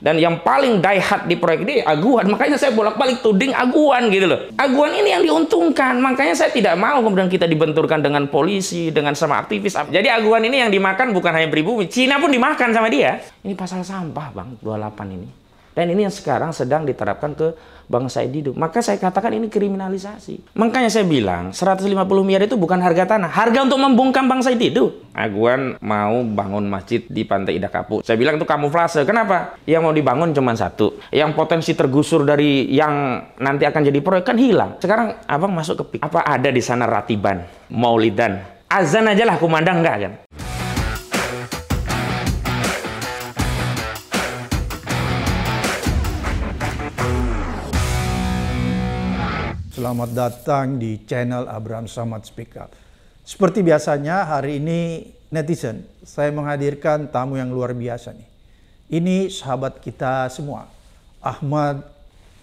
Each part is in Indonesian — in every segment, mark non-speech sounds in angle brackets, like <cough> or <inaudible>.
Dan yang paling diehat di proyek ini Aguan. Makanya saya bolak-balik tuding Aguan gitu loh. Aguan ini yang diuntungkan. Makanya saya tidak mau kemudian kita dibenturkan dengan polisi, dengan sama aktivis. Jadi Aguan ini yang dimakan bukan hanya pribumi. Cina pun dimakan sama dia. Ini pasal sampah bang, 28 ini. Dan ini yang sekarang sedang diterapkan ke bangsa individu. Maka saya katakan ini kriminalisasi. Makanya saya bilang 150 miliar itu bukan harga tanah, harga untuk membungkam bangsa individu. Aguan mau bangun masjid di Pantai Idakapu, Kapuk. Saya bilang itu kamuflase. Kenapa? Yang mau dibangun cuma satu. Yang potensi tergusur dari yang nanti akan jadi proyek kan hilang. Sekarang abang masuk ke pik. apa ada di sana ratiban, maulidan, azan aja lah kumandang enggak kan? Selamat datang di channel Abraham Samad Speak Up. Seperti biasanya hari ini netizen, saya menghadirkan tamu yang luar biasa nih. Ini sahabat kita semua, Ahmad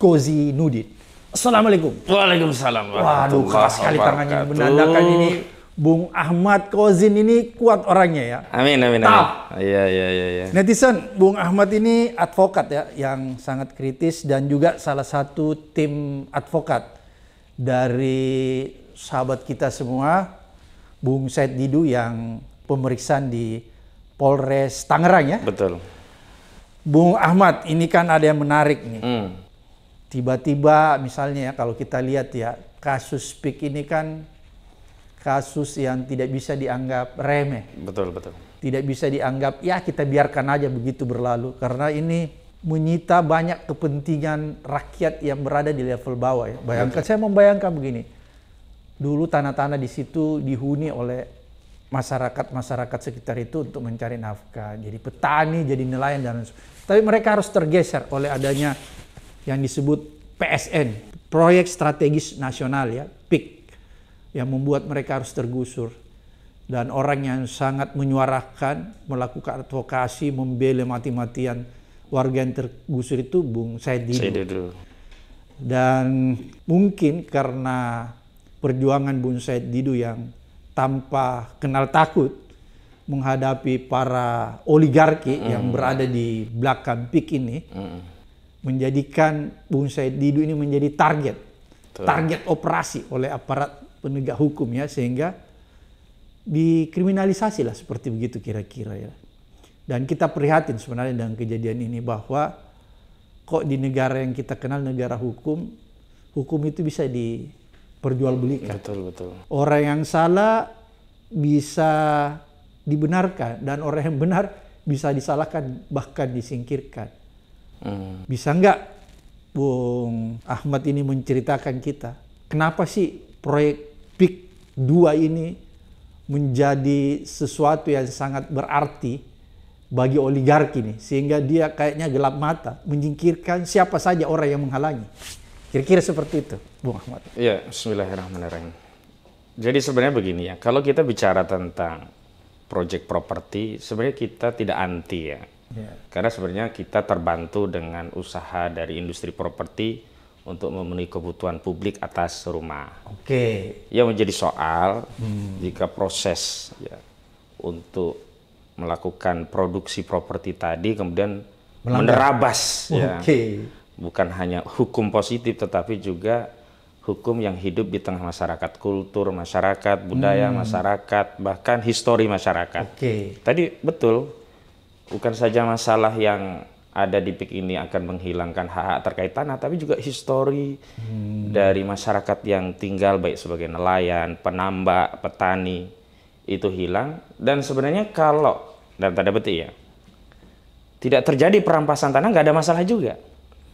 Kozi Nudit. Assalamualaikum. Waalaikumsalam. Waduh, keras sekali tangannya menandakan ini Bung Ahmad Kozin ini kuat orangnya ya. Amin amin. Tau. amin. Iya iya iya. Ya. Netizen, Bung Ahmad ini advokat ya, yang sangat kritis dan juga salah satu tim advokat dari sahabat kita semua, Bung Said Didu yang pemeriksaan di Polres Tangerang ya. Betul. Bung Ahmad, ini kan ada yang menarik nih. Hmm. Tiba-tiba misalnya ya kalau kita lihat ya kasus PIK ini kan kasus yang tidak bisa dianggap remeh. Betul, betul. Tidak bisa dianggap ya kita biarkan aja begitu berlalu karena ini menyita banyak kepentingan rakyat yang berada di level bawah. Ya. Bayangkan, saya membayangkan begini, dulu tanah-tanah di situ dihuni oleh masyarakat-masyarakat sekitar itu untuk mencari nafkah, jadi petani, jadi nelayan dan lain sebagainya. Tapi mereka harus tergeser oleh adanya yang disebut PSN, proyek strategis nasional ya, PIK, yang membuat mereka harus tergusur. Dan orang yang sangat menyuarakan, melakukan advokasi, membela mati-matian warga yang tergusur itu Bung Said Didu. Dan mungkin karena perjuangan Bung Said Didu yang tanpa kenal takut menghadapi para oligarki mm. yang berada di belakang PIK ini mm. menjadikan Bung Said Didu ini menjadi target Tuh. target operasi oleh aparat penegak hukum ya sehingga dikriminalisasi lah seperti begitu kira-kira ya. Dan kita prihatin sebenarnya dengan kejadian ini bahwa kok di negara yang kita kenal negara hukum, hukum itu bisa diperjualbelikan. Betul, betul. Orang yang salah bisa dibenarkan dan orang yang benar bisa disalahkan bahkan disingkirkan. Hmm. Bisa nggak Bung Ahmad ini menceritakan kita kenapa sih proyek PIK 2 ini menjadi sesuatu yang sangat berarti bagi oligarki nih sehingga dia kayaknya gelap mata menyingkirkan siapa saja orang yang menghalangi kira-kira seperti itu Bu Ahmad ya Bismillahirrahmanirrahim jadi sebenarnya begini ya kalau kita bicara tentang project properti sebenarnya kita tidak anti ya yeah. karena sebenarnya kita terbantu dengan usaha dari industri properti untuk memenuhi kebutuhan publik atas rumah oke okay. yang menjadi soal hmm. jika proses ya untuk melakukan produksi properti tadi kemudian Melanggar. menerabas okay. ya. Bukan hanya hukum positif tetapi juga hukum yang hidup di tengah masyarakat, kultur masyarakat, budaya hmm. masyarakat, bahkan histori masyarakat. Okay. Tadi betul bukan saja masalah yang ada di PIK ini akan menghilangkan hak-hak terkait tanah, tapi juga histori hmm. dari masyarakat yang tinggal baik sebagai nelayan, penambak, petani itu hilang dan sebenarnya kalau dan tanda petik ya tidak terjadi perampasan tanah nggak ada masalah juga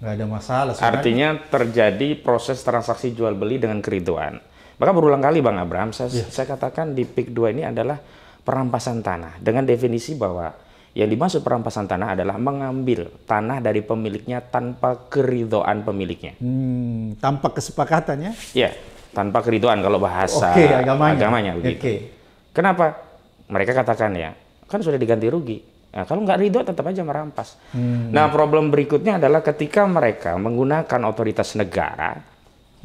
nggak ada masalah sebenarnya. artinya terjadi proses transaksi jual beli dengan keriduan maka berulang kali bang Abraham saya, yeah. saya katakan di PIK 2 ini adalah perampasan tanah dengan definisi bahwa yang dimaksud perampasan tanah adalah mengambil tanah dari pemiliknya tanpa keridoan pemiliknya. Hmm, tanpa kesepakatannya? Ya, iya, tanpa keridoan kalau bahasa okay, agamanya. agamanya begitu. Okay. Kenapa? Mereka katakan ya, kan sudah diganti rugi. Nah, kalau nggak ridho tetap aja merampas. Hmm. Nah problem berikutnya adalah ketika mereka menggunakan otoritas negara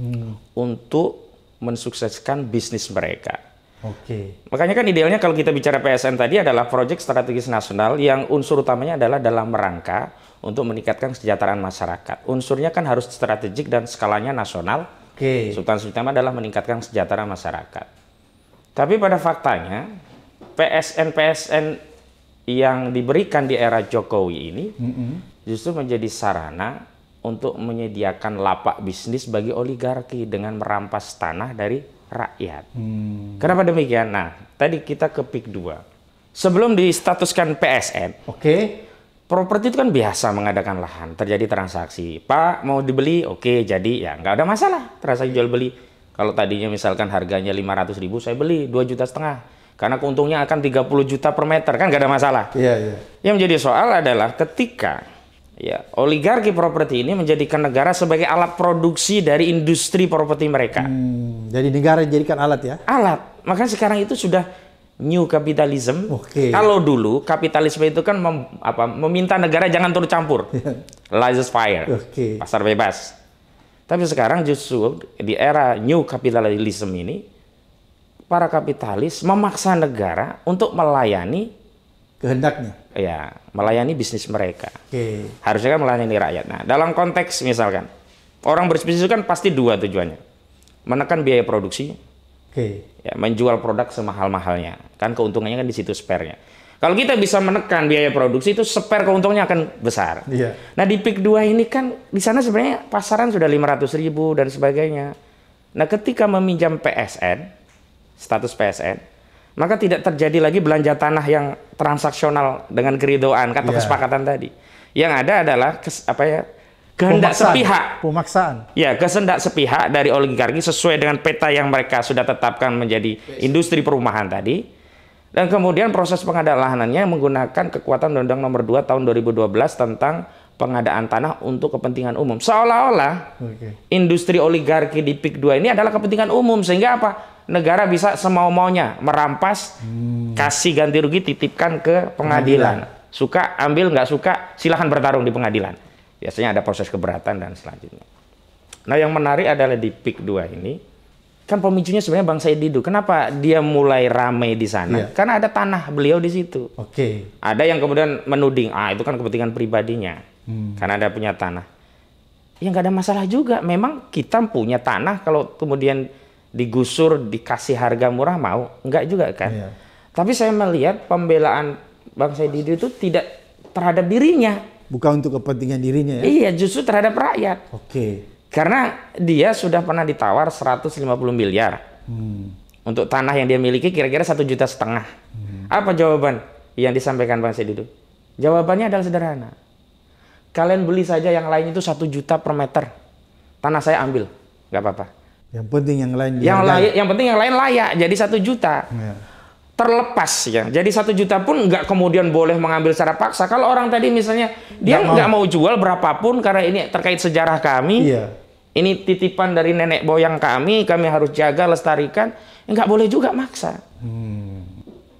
hmm. untuk mensukseskan bisnis mereka. Oke. Okay. Makanya kan idealnya kalau kita bicara PSN tadi adalah proyek strategis nasional yang unsur utamanya adalah dalam rangka untuk meningkatkan kesejahteraan masyarakat. Unsurnya kan harus strategik dan skalanya nasional. Oke. Okay. Substansi utama adalah meningkatkan kesejahteraan masyarakat. Tapi pada faktanya PSN-PSN yang diberikan di era Jokowi ini mm -hmm. justru menjadi sarana untuk menyediakan lapak bisnis bagi oligarki dengan merampas tanah dari rakyat. Hmm. Kenapa demikian? Nah, tadi kita ke PIK 2. Sebelum distatuskan PSN, oke. Okay. Properti itu kan biasa mengadakan lahan, terjadi transaksi. Pak mau dibeli, oke, jadi ya nggak ada masalah transaksi jual beli. Kalau tadinya misalkan harganya 500 ribu, saya beli 2 juta setengah. Karena keuntungnya akan 30 juta per meter, kan gak ada masalah. Iya, iya. Yang menjadi soal adalah ketika ya oligarki properti ini menjadikan negara sebagai alat produksi dari industri properti mereka. Hmm, jadi negara dijadikan alat ya? Alat. Maka sekarang itu sudah new capitalism. Okay. Kalau dulu kapitalisme itu kan mem, apa, meminta negara jangan turut campur. Yeah. <laughs> Laissez fire. Okay. Pasar bebas. Tapi sekarang justru di era new capitalism ini, para kapitalis memaksa negara untuk melayani kehendaknya. Ya, melayani bisnis mereka. Okay. Harusnya kan melayani rakyat. Nah, dalam konteks misalkan orang berbisnis kan pasti dua tujuannya, menekan biaya produksi, okay. ya, menjual produk semahal mahalnya. Kan keuntungannya kan di situ sparenya. Kalau kita bisa menekan biaya produksi itu spare keuntungnya akan besar. Iya. Nah di pik 2 ini kan di sana sebenarnya pasaran sudah 500 ribu dan sebagainya. Nah ketika meminjam PSN, status PSN, maka tidak terjadi lagi belanja tanah yang transaksional dengan keridoan kata yeah. kesepakatan tadi. Yang ada adalah kes, apa ya kehendak pemaksaan. sepihak. Pemaksaan. Ya, kehendak sepihak dari oligarki sesuai dengan peta yang mereka sudah tetapkan menjadi industri perumahan tadi dan kemudian proses pengadaan lahanannya menggunakan kekuatan Undang-Undang Nomor 2 Tahun 2012 tentang pengadaan tanah untuk kepentingan umum. Seolah-olah industri oligarki di PIK 2 ini adalah kepentingan umum sehingga apa? Negara bisa semau-maunya merampas, hmm. kasih ganti rugi, titipkan ke pengadilan. pengadilan. Suka ambil nggak suka, silahkan bertarung di pengadilan. Biasanya ada proses keberatan dan selanjutnya. Nah, yang menarik adalah di PIK 2 ini kan pemicunya sebenarnya Bang Said Didu. Kenapa dia mulai ramai di sana? Yeah. Karena ada tanah beliau di situ. Oke. Okay. Ada yang kemudian menuding, ah itu kan kepentingan pribadinya. Hmm. Karena ada punya tanah. Ya nggak ada masalah juga. Memang kita punya tanah kalau kemudian digusur, dikasih harga murah mau, nggak juga kan? Yeah. Tapi saya melihat pembelaan Bang Said Didu itu tidak terhadap dirinya. Bukan untuk kepentingan dirinya ya? Iya, justru terhadap rakyat. Oke. Okay. Karena dia sudah pernah ditawar 150 miliar. Hmm. Untuk tanah yang dia miliki kira-kira satu -kira juta setengah. Hmm. Apa jawaban yang disampaikan Bang Sedidu? Jawabannya adalah sederhana. Kalian beli saja yang lain itu satu juta per meter. Tanah saya ambil, nggak apa-apa. Yang penting yang lain. Yang lain. yang penting yang lain layak. Jadi satu juta. Ya terlepas ya. Jadi satu juta pun nggak kemudian boleh mengambil secara paksa. Kalau orang tadi misalnya dia nggak mau. mau jual berapapun karena ini terkait sejarah kami. Iya. Ini titipan dari nenek boyang kami, kami harus jaga lestarikan. Nggak boleh juga maksa. Hmm.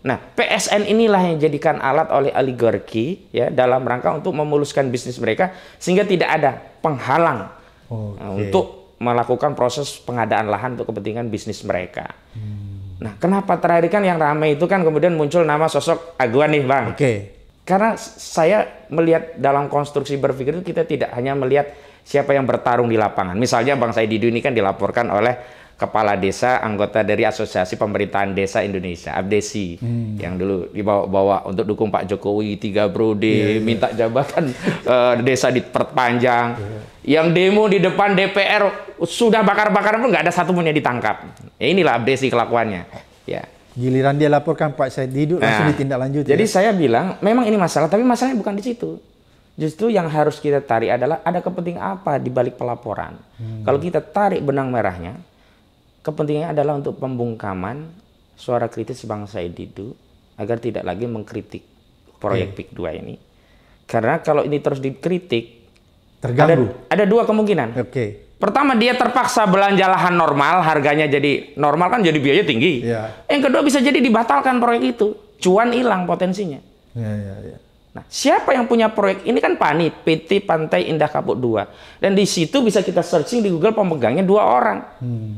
Nah, PSN inilah yang dijadikan alat oleh oligarki ya dalam rangka untuk memuluskan bisnis mereka sehingga tidak ada penghalang okay. untuk melakukan proses pengadaan lahan untuk kepentingan bisnis mereka. Hmm. Nah, kenapa terakhir kan yang ramai itu kan kemudian muncul nama sosok Aguan nih, Bang. Oke. Okay. Karena saya melihat dalam konstruksi berpikir itu kita tidak hanya melihat siapa yang bertarung di lapangan. Misalnya Bang Said Didu ini kan dilaporkan oleh kepala desa anggota dari Asosiasi Pemerintahan Desa Indonesia (Abdesi) hmm. yang dulu dibawa-bawa untuk dukung Pak Jokowi tiga brode yeah, yeah. minta jabatan uh, <laughs> desa diperpanjang yeah. yang demo di depan DPR sudah bakar-bakar pun nggak ada satu pun yang ditangkap ya inilah Abdesi kelakuannya ya giliran dia laporkan Pak saya duduk nah, langsung ditindaklanjuti jadi ya? saya bilang memang ini masalah tapi masalahnya bukan di situ Justru yang harus kita tarik adalah ada kepentingan apa di balik pelaporan. Hmm. Kalau kita tarik benang merahnya, Kepentingannya adalah untuk pembungkaman suara kritis bangsa itu agar tidak lagi mengkritik proyek iya. PIK 2 ini. Karena kalau ini terus dikritik, terganggu. Ada, ada dua kemungkinan. Oke. Okay. Pertama dia terpaksa belanja lahan normal, harganya jadi normal kan jadi biaya tinggi. Yeah. Yang kedua bisa jadi dibatalkan proyek itu, cuan hilang potensinya. Yeah, yeah, yeah. Nah, siapa yang punya proyek ini kan PANI, PT Pantai Indah Kapuk 2. Dan di situ bisa kita searching di Google pemegangnya dua orang. Hmm.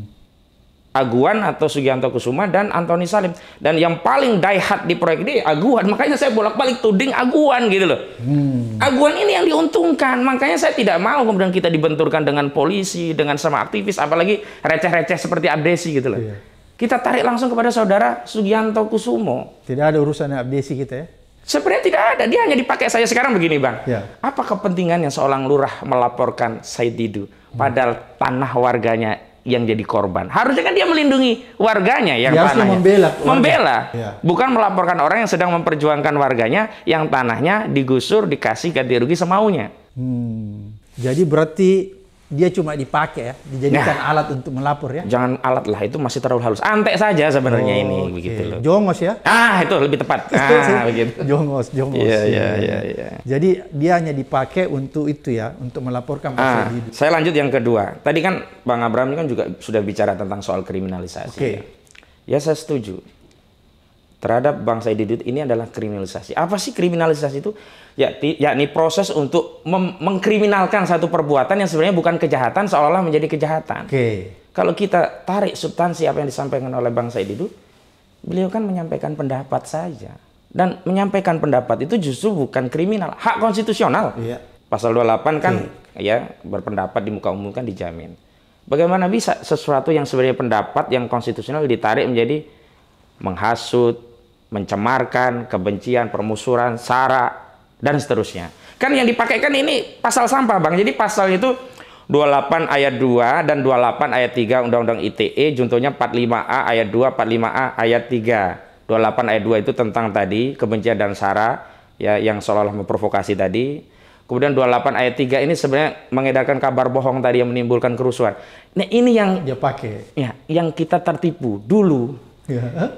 Aguan atau Sugianto Kusuma dan Antoni Salim. Dan yang paling daihat di proyek ini Aguan. Makanya saya bolak-balik tuding Aguan gitu loh. Hmm. Aguan ini yang diuntungkan. Makanya saya tidak mau kemudian kita dibenturkan dengan polisi, dengan sama aktivis, apalagi receh-receh seperti Abdesi gitu loh. Iya. Kita tarik langsung kepada saudara Sugianto Kusumo. Tidak ada urusan Abdesi kita ya? Sebenarnya tidak ada. Dia hanya dipakai saya sekarang begini Bang. Ya. Apa kepentingannya seorang lurah melaporkan Said Didu? Padahal tanah warganya yang jadi korban. Harusnya kan dia melindungi warganya yang dia tanahnya. membela. Membela. Ya. Bukan melaporkan orang yang sedang memperjuangkan warganya yang tanahnya digusur, dikasih ganti rugi semaunya. Hmm. Jadi berarti dia cuma dipakai ya, dijadikan nah, alat untuk melapor ya. Jangan alat lah, itu masih terlalu halus. Antek saja sebenarnya oh, ini okay. begitu loh. Jongos ya? Ah, itu lebih tepat. <laughs> Ah, begitu. Jongos, jongos. Iya iya, iya, iya, iya, iya. Jadi dia hanya dipakai untuk itu ya, untuk melaporkan ah, hidup. Saya lanjut yang kedua. Tadi kan Bang Abraham kan juga sudah bicara tentang soal kriminalisasi. Oke. Okay. Ya. ya saya setuju terhadap bangsa identitas ini adalah kriminalisasi. Apa sih kriminalisasi itu? Yakni, yakni proses untuk mengkriminalkan satu perbuatan yang sebenarnya bukan kejahatan seolah-olah menjadi kejahatan. Oke. Okay. Kalau kita tarik substansi apa yang disampaikan oleh bangsa Said beliau kan menyampaikan pendapat saja. Dan menyampaikan pendapat itu justru bukan kriminal, hak konstitusional. Iya. Pasal 28 kan okay. ya berpendapat di muka umum kan dijamin. Bagaimana bisa sesuatu yang sebenarnya pendapat yang konstitusional ditarik menjadi menghasut, mencemarkan, kebencian, permusuhan, sara, dan seterusnya. Kan yang dipakai kan ini pasal sampah, Bang. Jadi pasal itu 28 ayat 2 dan 28 ayat 3 Undang-Undang ITE contohnya 45A ayat 2, 45A ayat 3. 28 ayat 2 itu tentang tadi kebencian dan sara ya yang seolah-olah memprovokasi tadi. Kemudian 28 ayat 3 ini sebenarnya mengedarkan kabar bohong tadi yang menimbulkan kerusuhan. Nah, ini yang dia pakai. Ya, yang kita tertipu dulu. Ya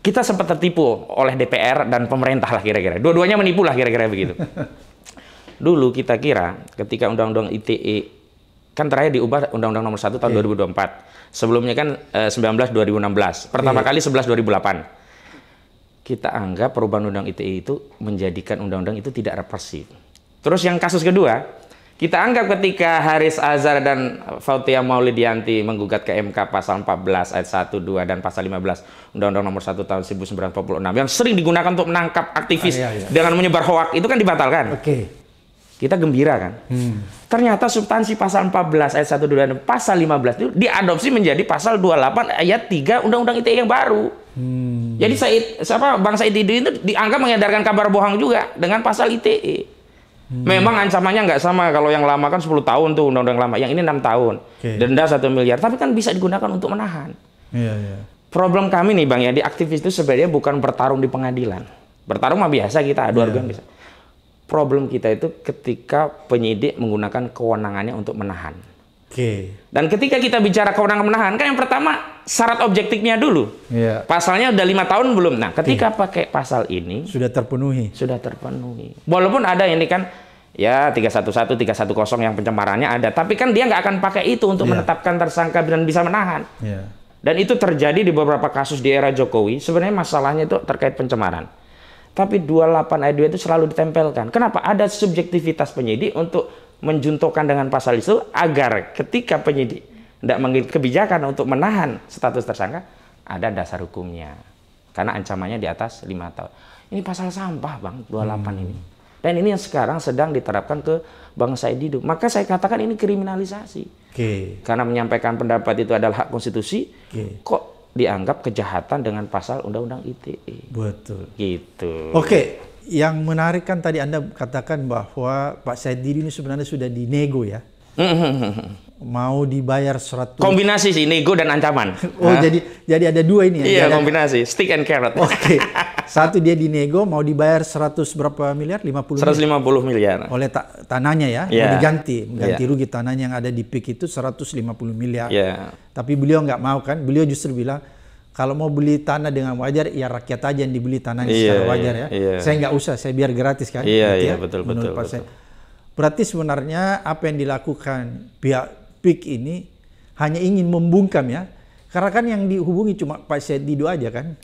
kita sempat tertipu oleh DPR dan pemerintah lah kira-kira. Dua-duanya menipu lah kira-kira begitu. <laughs> Dulu kita kira ketika Undang-Undang ITE kan terakhir diubah Undang-Undang Nomor 1 tahun yeah. 2024. Sebelumnya kan eh, 19 2016. Pertama yeah. kali 11 2008. Kita anggap perubahan Undang undang ITE itu menjadikan undang-undang itu tidak represif. Terus yang kasus kedua, kita anggap ketika Haris Azhar dan Fautia Maulidianti menggugat ke MK pasal 14 ayat 1, 2 dan pasal 15 Undang-Undang Nomor 1 tahun 1946 yang sering digunakan untuk menangkap aktivis ah, iya, iya. dengan menyebar hoak itu kan dibatalkan. Oke. Okay. Kita gembira kan? Hmm. Ternyata substansi pasal 14 ayat 1, 2 dan pasal 15 itu diadopsi menjadi pasal 28 ayat 3 Undang-Undang ITE yang baru. Hmm. Jadi Said siapa Bang Said Didin itu dianggap mengedarkan kabar bohong juga dengan pasal ITE. Hmm. Memang ancamannya nggak sama kalau yang lama kan 10 tahun tuh undang-undang lama, yang ini enam tahun. Okay. Denda satu miliar, tapi kan bisa digunakan untuk menahan. Yeah, yeah. Problem kami nih Bang ya, di aktivis itu sebenarnya bukan bertarung di pengadilan. Bertarung mah biasa kita, adu yeah. bisa. Problem kita itu ketika penyidik menggunakan kewenangannya untuk menahan. Okay. Dan ketika kita bicara kewenangan menahan, kan yang pertama syarat objektifnya dulu. Yeah. Pasalnya udah lima tahun belum. Nah, ketika yeah. pakai pasal ini sudah terpenuhi. Sudah terpenuhi. Walaupun ada ini kan ya 311, 310 yang pencemarannya ada, tapi kan dia nggak akan pakai itu untuk yeah. menetapkan tersangka dan bisa menahan. Yeah. Dan itu terjadi di beberapa kasus di era Jokowi. Sebenarnya masalahnya itu terkait pencemaran. Tapi 28 ayat 2 itu selalu ditempelkan. Kenapa? Ada subjektivitas penyidik untuk menjuntokkan dengan pasal itu agar ketika penyidik tidak mengambil kebijakan untuk menahan status tersangka ada dasar hukumnya karena ancamannya di atas lima tahun ini pasal sampah bang 28 hmm. ini dan ini yang sekarang sedang diterapkan ke bangsa Edidu maka saya katakan ini kriminalisasi okay. karena menyampaikan pendapat itu adalah hak konstitusi okay. kok dianggap kejahatan dengan pasal undang-undang ITE betul gitu oke okay. Yang menarik kan tadi Anda katakan bahwa Pak Said ini sebenarnya sudah dinego ya. Mm-hmm. Mau dibayar 100 Kombinasi sih nego dan ancaman. <laughs> oh, jadi jadi ada dua ini ya. Iya, ada... kombinasi, stick and carrot. Oke. Okay. <laughs> Satu dia dinego mau dibayar 100 berapa miliar? 50 150 miliar. miliar. Oleh ta tanahnya ya, yeah. mau iya. diganti, ganti yeah. rugi tanahnya yang ada di PIK itu 150 miliar. Yeah. Tapi beliau nggak mau kan? Beliau justru bilang kalau mau beli tanah dengan wajar, ya rakyat aja yang dibeli tanahnya iya, secara iya, wajar iya, ya. Iya. Saya nggak usah, saya biar gratis kan. Iya, gitu iya ya, betul, betul, betul. Berarti sebenarnya apa yang dilakukan pihak PIK ini hanya ingin membungkam ya. Karena kan yang dihubungi cuma Pak Sedido aja kan.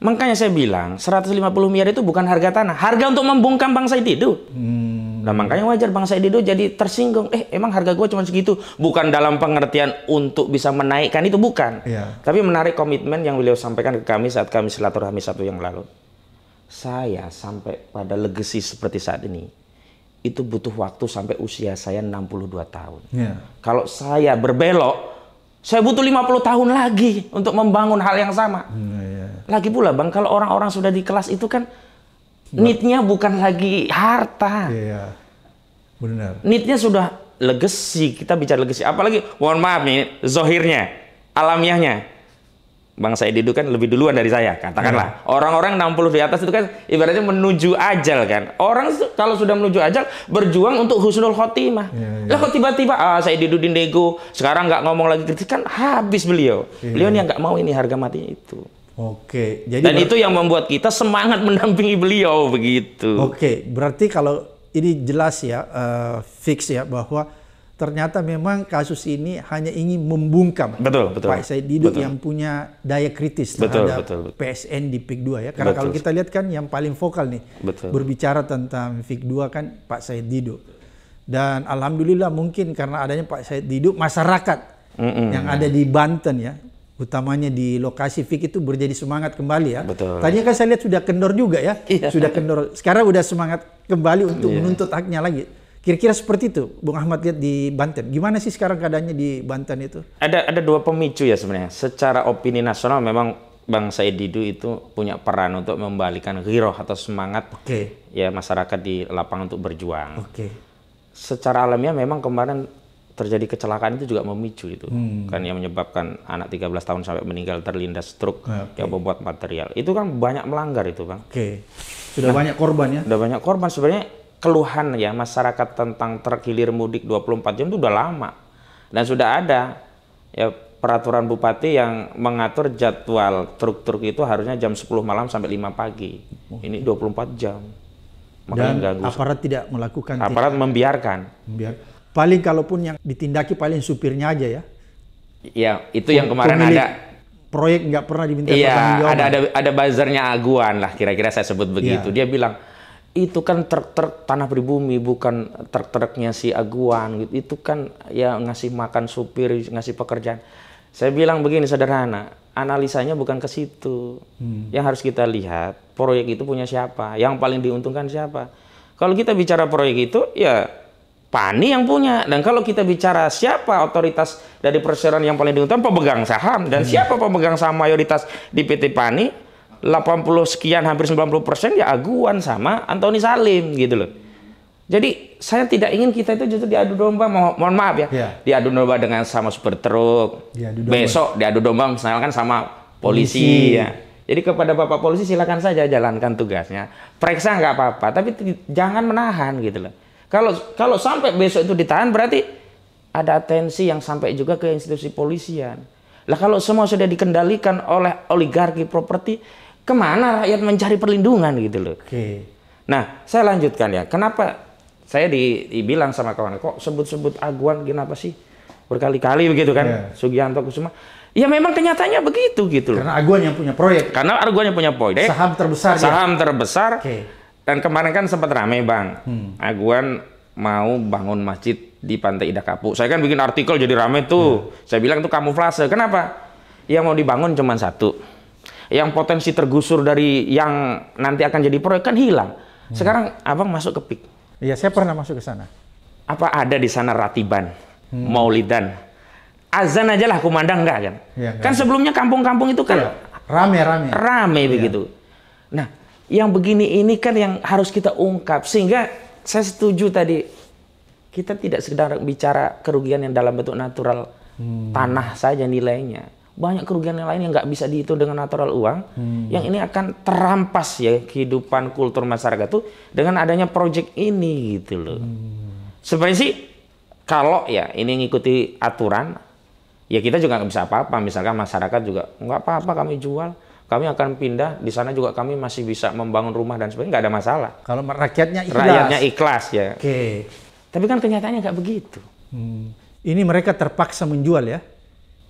Makanya saya bilang 150 miliar itu bukan harga tanah, harga untuk membungkam bangsa itu. Didu. Hmm. Nah makanya wajar bangsa itu jadi tersinggung. Eh emang harga gue cuma segitu, bukan dalam pengertian untuk bisa menaikkan itu bukan. Yeah. Tapi menarik komitmen yang beliau sampaikan ke kami saat kami silaturahmi satu yang lalu. Saya sampai pada legasi seperti saat ini itu butuh waktu sampai usia saya 62 tahun. Yeah. Kalau saya berbelok, saya butuh 50 tahun lagi untuk membangun hal yang sama. Yeah lagi pula Bang, kalau orang-orang sudah di kelas itu kan nitnya bukan lagi harta. Iya. Benar. Nitnya sudah legasi, kita bicara legasi. Apalagi mohon maaf nih, zohirnya, alamiahnya. Bang saya Didu kan lebih duluan dari saya, katakanlah. Iya. Orang-orang ya. Orang 60 di atas itu kan ibaratnya menuju ajal kan. Orang kalau sudah menuju ajal berjuang untuk husnul khotimah. Ya, ya. Lah kok tiba-tiba ah saya Didu dinego, sekarang nggak ngomong lagi kritik kan habis beliau. Ya. Beliau ini nggak mau ini harga matinya itu. Oke, jadi dan itu yang membuat kita semangat <laughs> mendampingi beliau begitu. Oke, berarti kalau ini jelas ya uh, fix ya bahwa ternyata memang kasus ini hanya ingin membungkam betul, betul, Pak Said Didu betul. yang punya daya kritis terhadap betul, betul. PSN di PIK 2 ya. Karena betul. kalau kita lihat kan yang paling vokal nih betul. berbicara tentang PIK 2 kan Pak Said Didu. Dan alhamdulillah mungkin karena adanya Pak Said Didu masyarakat mm -mm. yang ada di Banten ya utamanya di lokasi fik itu berjadi semangat kembali ya. Betul. Tadinya kan saya lihat sudah kendor juga ya, <laughs> Iya. sudah kendor. Sekarang udah semangat kembali untuk iya. menuntut haknya lagi. Kira-kira seperti itu, Bung Ahmad lihat di Banten. Gimana sih sekarang keadaannya di Banten itu? Ada ada dua pemicu ya sebenarnya. Secara opini nasional memang Bang Said itu punya peran untuk membalikan giroh atau semangat okay. ya masyarakat di lapangan untuk berjuang. Okay. Secara alamiah memang kemarin terjadi kecelakaan itu juga memicu itu hmm. kan yang menyebabkan anak 13 tahun sampai meninggal terlindas truk okay. Ah, yang membuat material itu kan banyak melanggar itu bang. Oke okay. sudah nah, banyak korban ya. Sudah banyak korban sebenarnya keluhan ya masyarakat tentang terkilir mudik 24 jam itu sudah lama dan sudah ada ya peraturan bupati yang mengatur jadwal truk-truk itu harusnya jam 10 malam sampai 5 pagi oh. ini 24 jam. Makanya dan aparat tidak melakukan aparat tidak. membiarkan. Paling kalaupun yang ditindaki paling supirnya aja ya. Iya, itu yang kemarin Pemilik ada proyek nggak pernah diminta iya, Ada ada ada buzzernya Aguan lah kira-kira saya sebut begitu. Iya. Dia bilang itu kan truk-truk tanah pribumi bukan truk-truknya si Aguan gitu. Itu kan ya ngasih makan supir, ngasih pekerjaan. Saya bilang begini sederhana, analisanya bukan ke situ. Hmm. Yang harus kita lihat proyek itu punya siapa, yang paling diuntungkan siapa. Kalau kita bicara proyek itu ya Pani yang punya. Dan kalau kita bicara siapa otoritas dari perseroan yang paling diuntungkan, pemegang saham. Dan hmm. siapa pemegang saham mayoritas di PT Pani? 80 sekian, hampir 90 persen ya Aguan sama Antoni Salim gitu loh. Jadi saya tidak ingin kita itu justru diadu domba, Mo mohon maaf ya, yeah. diadu domba dengan sama super truk, diadu domba. besok diadu domba misalkan sama polisi, polisi. ya. Jadi kepada bapak polisi silakan saja jalankan tugasnya, periksa nggak apa-apa, tapi jangan menahan gitu loh. Kalau kalau sampai besok itu ditahan berarti ada atensi yang sampai juga ke institusi polisian. Lah kalau semua sudah dikendalikan oleh oligarki properti, kemana rakyat mencari perlindungan gitu loh. Oke. Nah, saya lanjutkan ya. Kenapa saya di, dibilang sama kawan, kok sebut-sebut aguan kenapa sih? Berkali-kali begitu kan, yeah. Sugianto Kusuma. Ya memang kenyataannya begitu gitu loh. Karena aguan yang punya proyek. Karena aguan yang punya proyek. Saham terbesar. Ya? Saham ya? terbesar. Okay dan kemarin kan sempat rame bang, hmm. Aguan mau bangun masjid di Pantai Idakapu. Kapuk. Saya kan bikin artikel jadi rame tuh. Hmm. Saya bilang itu kamuflase. Kenapa? Yang mau dibangun cuma satu. Yang potensi tergusur dari yang nanti akan jadi proyek kan hilang. Hmm. Sekarang abang masuk ke PIK. Iya, saya pernah masuk ke sana. Apa ada di sana ratiban, hmm. maulidan, azan aja lah kumandang enggak kan? Ya, kan sebelumnya kampung-kampung itu kan ya, rame rame. Rame ya. begitu. Nah, yang begini ini kan yang harus kita ungkap sehingga saya setuju tadi kita tidak sekedar bicara kerugian yang dalam bentuk natural hmm. tanah saja nilainya banyak kerugian yang lain yang nggak bisa dihitung dengan natural uang hmm. yang ini akan terampas ya kehidupan kultur masyarakat tuh dengan adanya proyek ini gitu loh hmm. sebenarnya sih kalau ya ini ngikuti aturan ya kita juga nggak bisa apa-apa misalkan masyarakat juga nggak apa-apa kami jual kami akan pindah di sana juga kami masih bisa membangun rumah dan sebagainya nggak ada masalah kalau rakyatnya ikhlas rakyatnya ikhlas ya oke okay. tapi kan kenyataannya nggak begitu hmm. ini mereka terpaksa menjual ya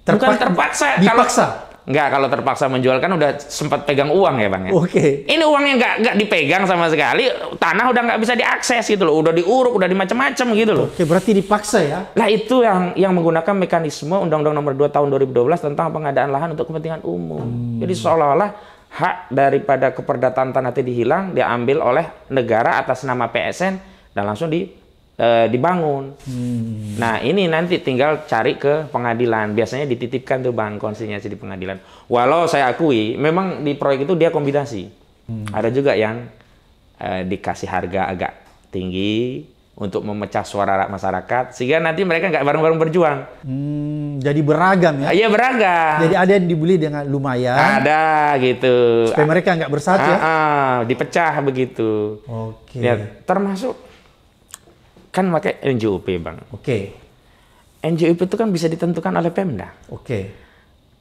terpaksa, bukan terpaksa dipaksa kalau, Enggak, kalau terpaksa menjual kan udah sempat pegang uang ya bang ya. Oke. Okay. Ini uangnya nggak nggak dipegang sama sekali, tanah udah nggak bisa diakses gitu loh, udah diuruk, udah dimacam-macam gitu loh. Oke, okay, berarti dipaksa ya? lah itu yang yang menggunakan mekanisme Undang-Undang Nomor 2 Tahun 2012 tentang pengadaan lahan untuk kepentingan umum. Hmm. Jadi seolah-olah hak daripada keperdataan tanah itu dihilang diambil oleh negara atas nama PSN dan langsung di e, dibangun. Hmm. Nah ini nanti tinggal cari ke pengadilan. Biasanya dititipkan tuh bahan konsinyasi di pengadilan. Walau saya akui, memang di proyek itu dia kombinasi. Hmm. Ada juga yang e, dikasih harga agak tinggi untuk memecah suara masyarakat sehingga nanti mereka nggak bareng-bareng berjuang. Hmm, jadi beragam ya? Iya beragam. Jadi ada yang dibeli dengan lumayan. Ada gitu. Supaya mereka nggak bersatu ya? ah, ya? Ah, dipecah begitu. Oke. Okay. Ya, termasuk kan pakai NJOP bang. Oke. Okay. NJOP itu kan bisa ditentukan oleh Pemda. Oke. Okay.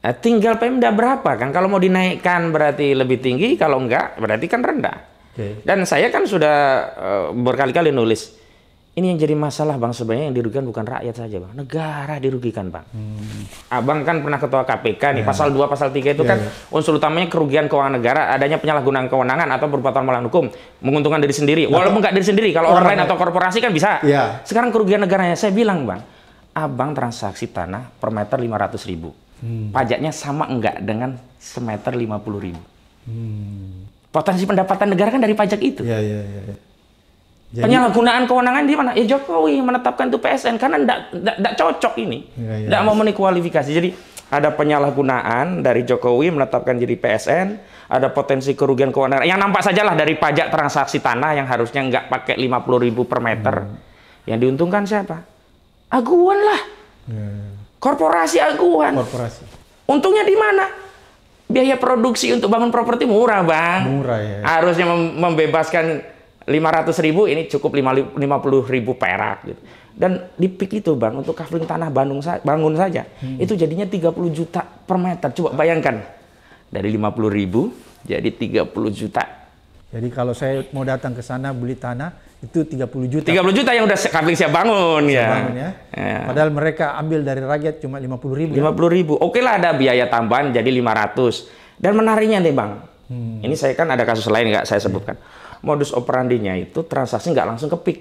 Nah, eh, tinggal Pemda berapa kan? Kalau mau dinaikkan berarti lebih tinggi, kalau enggak berarti kan rendah. Okay. Dan saya kan sudah uh, berkali-kali nulis ini yang jadi masalah bang sebenarnya yang dirugikan bukan rakyat saja bang, negara dirugikan bang. Hmm. Abang kan pernah ketua KPK nih, yeah. pasal 2, pasal 3 itu yeah, kan yeah. unsur utamanya kerugian keuangan negara, adanya penyalahgunaan kewenangan atau perbuatan melanggar hukum, menguntungkan diri sendiri. Walaupun nggak diri sendiri, kalau orang, lain atau korporasi kan bisa. Yeah. Sekarang kerugian negaranya, saya bilang bang, abang transaksi tanah per meter lima ratus ribu, hmm. pajaknya sama enggak dengan semeter lima puluh ribu. Hmm. Potensi pendapatan negara kan dari pajak itu. Yeah, yeah, yeah. Ya. Jadi, Penyalahgunaan kewenangan di mana? Ya Jokowi menetapkan itu PSN karena tidak cocok ini, tidak iya, iya. ya, ya. mau memenuhi Jadi ada penyalahgunaan dari Jokowi menetapkan jadi PSN, ada potensi kerugian kewenangan. Yang nampak sajalah dari pajak transaksi tanah yang harusnya nggak pakai lima puluh ribu per meter. Hmm. Yang diuntungkan siapa? Aguan lah. Hmm. Korporasi Aguan. Korporasi. Untungnya di mana? Biaya produksi untuk bangun properti murah, Bang. Murah ya. Harusnya membebaskan 500 ribu ini cukup 50 ribu perak gitu. Dan di itu bang untuk covering tanah Bandung sa bangun saja hmm. itu jadinya 30 juta per meter. Coba bayangkan dari 50 ribu jadi 30 juta. Jadi kalau saya mau datang ke sana beli tanah itu 30 juta. 30 juta yang udah kambing siap bangun siap ya. Bangun ya. ya. Padahal mereka ambil dari rakyat cuma 50 ribu. 50 ya? ribu. Oke lah ada biaya tambahan jadi 500. Dan menariknya nih bang, hmm. ini saya kan ada kasus lain nggak saya hmm. sebutkan. Hmm modus operandinya itu transaksi nggak langsung ke peak,